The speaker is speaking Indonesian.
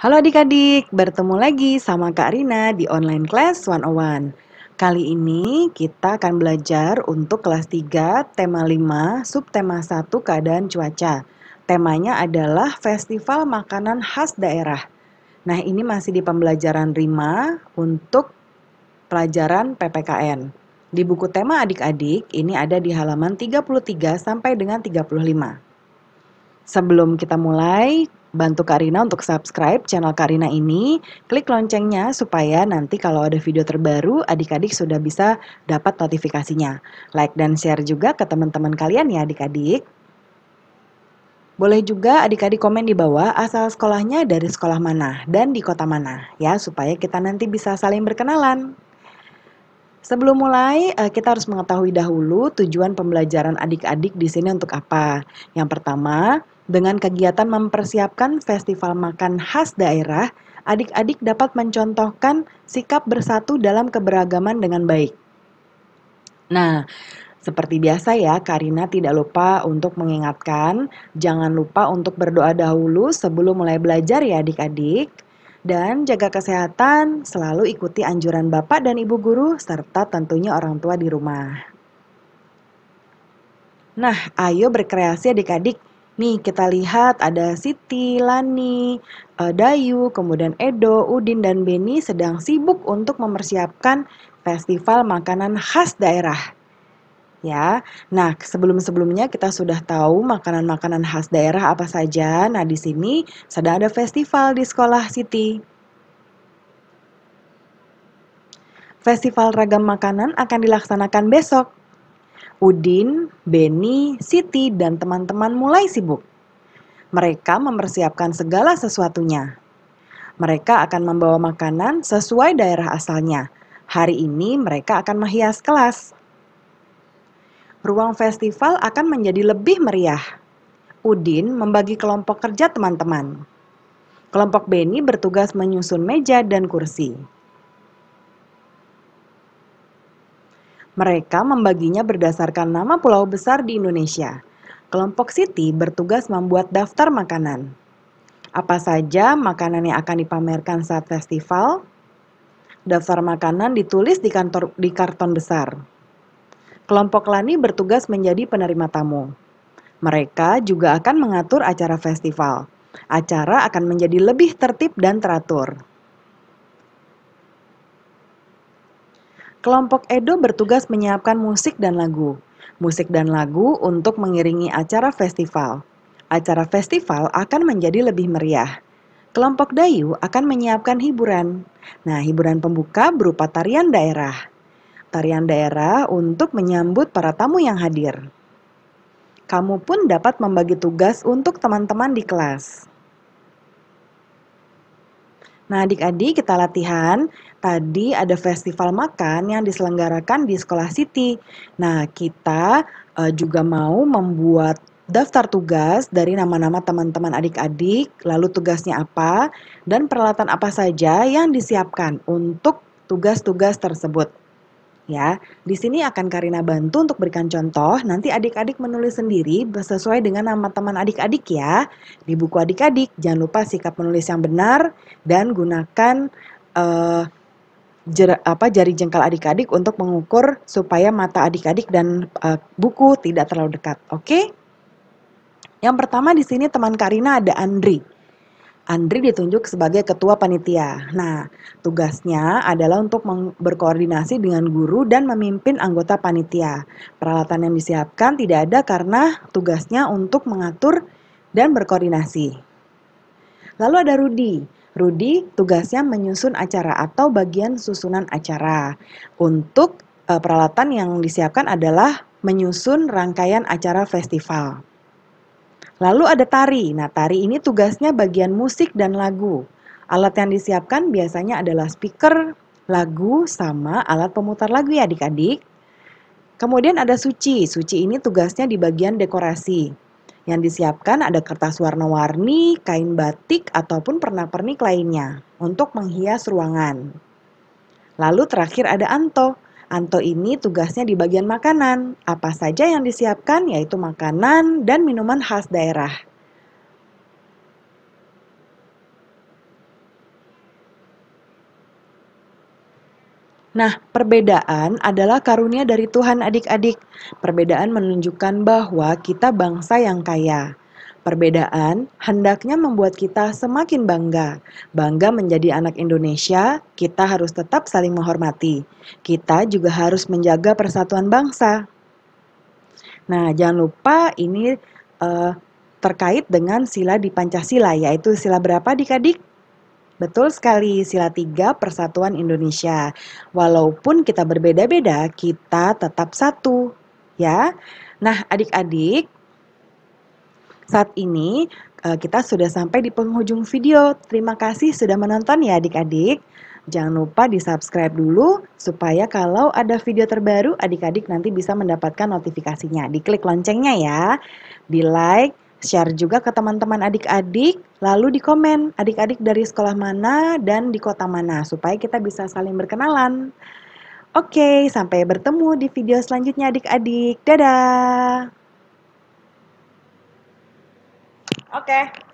Halo adik-adik, bertemu lagi sama Kak Rina di Online Class 101. Kali ini kita akan belajar untuk kelas 3, tema 5, subtema 1 keadaan cuaca. Temanya adalah Festival Makanan Khas Daerah. Nah, ini masih di pembelajaran RIMA untuk pelajaran PPKN. Di buku tema adik-adik ini ada di halaman 33 sampai dengan 35. Sebelum kita mulai, Bantu Karina untuk subscribe channel Karina ini, klik loncengnya supaya nanti kalau ada video terbaru adik-adik sudah bisa dapat notifikasinya. Like dan share juga ke teman-teman kalian ya adik-adik. Boleh juga adik-adik komen di bawah asal sekolahnya dari sekolah mana dan di kota mana ya supaya kita nanti bisa saling berkenalan. Sebelum mulai, eh, kita harus mengetahui dahulu tujuan pembelajaran adik-adik di sini untuk apa. Yang pertama, dengan kegiatan mempersiapkan festival makan khas daerah, adik-adik dapat mencontohkan sikap bersatu dalam keberagaman dengan baik. Nah, seperti biasa ya, Karina tidak lupa untuk mengingatkan, jangan lupa untuk berdoa dahulu sebelum mulai belajar ya adik-adik. Dan jaga kesehatan, selalu ikuti anjuran Bapak dan Ibu guru serta tentunya orang tua di rumah. Nah, ayo berkreasi adik-adik. Nih kita lihat ada Siti, Lani, eh, Dayu, kemudian Edo, Udin, dan Beni sedang sibuk untuk mempersiapkan festival makanan khas daerah. Ya, nah sebelum-sebelumnya kita sudah tahu makanan-makanan khas daerah apa saja. Nah di sini sedang ada festival di sekolah Siti. Festival ragam makanan akan dilaksanakan besok Udin, Benny, Siti, dan teman-teman mulai sibuk. Mereka mempersiapkan segala sesuatunya. Mereka akan membawa makanan sesuai daerah asalnya. Hari ini mereka akan menghias kelas. Ruang festival akan menjadi lebih meriah. Udin membagi kelompok kerja teman-teman. Kelompok Beni bertugas menyusun meja dan kursi. Mereka membaginya berdasarkan nama pulau besar di Indonesia. Kelompok Siti bertugas membuat daftar makanan. Apa saja makanan yang akan dipamerkan saat festival? Daftar makanan ditulis di, kantor, di karton besar. Kelompok Lani bertugas menjadi penerima tamu. Mereka juga akan mengatur acara festival. Acara akan menjadi lebih tertib dan teratur. kelompok Edo bertugas menyiapkan musik dan lagu. Musik dan lagu untuk mengiringi acara festival. Acara festival akan menjadi lebih meriah. Kelompok Dayu akan menyiapkan hiburan. Nah, hiburan pembuka berupa tarian daerah. Tarian daerah untuk menyambut para tamu yang hadir. Kamu pun dapat membagi tugas untuk teman-teman di kelas. Nah, adik-adik kita latihan. Tadi ada festival makan yang diselenggarakan di sekolah Siti. Nah, kita uh, juga mau membuat daftar tugas dari nama-nama teman-teman adik-adik, lalu tugasnya apa, dan peralatan apa saja yang disiapkan untuk tugas-tugas tersebut. Ya, di sini akan Karina bantu untuk berikan contoh. Nanti adik-adik menulis sendiri sesuai dengan nama teman adik-adik ya. Di buku adik-adik jangan lupa sikap menulis yang benar dan gunakan uh, eh, jer, apa jari jengkal adik-adik untuk mengukur supaya mata adik-adik dan uh, buku tidak terlalu dekat. Oke? Okay? Yang pertama di sini teman Karina ada Andri. Andri ditunjuk sebagai ketua panitia. Nah, tugasnya adalah untuk berkoordinasi dengan guru dan memimpin anggota panitia. Peralatan yang disiapkan tidak ada karena tugasnya untuk mengatur dan berkoordinasi. Lalu ada Rudi. Rudi tugasnya menyusun acara atau bagian susunan acara. Untuk eh, peralatan yang disiapkan adalah menyusun rangkaian acara festival. Lalu ada tari. Nah, tari ini tugasnya bagian musik dan lagu. Alat yang disiapkan biasanya adalah speaker, lagu, sama alat pemutar lagu ya adik-adik. Kemudian ada suci. Suci ini tugasnya di bagian dekorasi. Yang disiapkan ada kertas warna-warni, kain batik, ataupun pernak-pernik lainnya untuk menghias ruangan. Lalu terakhir ada Anto. Anto ini tugasnya di bagian makanan. Apa saja yang disiapkan yaitu makanan dan minuman khas daerah. Nah, perbedaan adalah karunia dari Tuhan adik-adik. Perbedaan menunjukkan bahwa kita bangsa yang kaya. Perbedaan hendaknya membuat kita semakin bangga. Bangga menjadi anak Indonesia, kita harus tetap saling menghormati. Kita juga harus menjaga persatuan bangsa. Nah, jangan lupa ini uh, terkait dengan sila di Pancasila, yaitu sila berapa dikadik? Betul sekali, sila tiga, Persatuan Indonesia. Walaupun kita berbeda-beda, kita tetap satu, ya. Nah, adik-adik, saat ini eh, kita sudah sampai di penghujung video. Terima kasih sudah menonton ya adik-adik. Jangan lupa di subscribe dulu supaya kalau ada video terbaru adik-adik nanti bisa mendapatkan notifikasinya. Di klik loncengnya ya. Di like, share juga ke teman-teman adik-adik, lalu di komen adik-adik dari sekolah mana dan di kota mana supaya kita bisa saling berkenalan. Oke, sampai bertemu di video selanjutnya adik-adik. Dadah! Okay.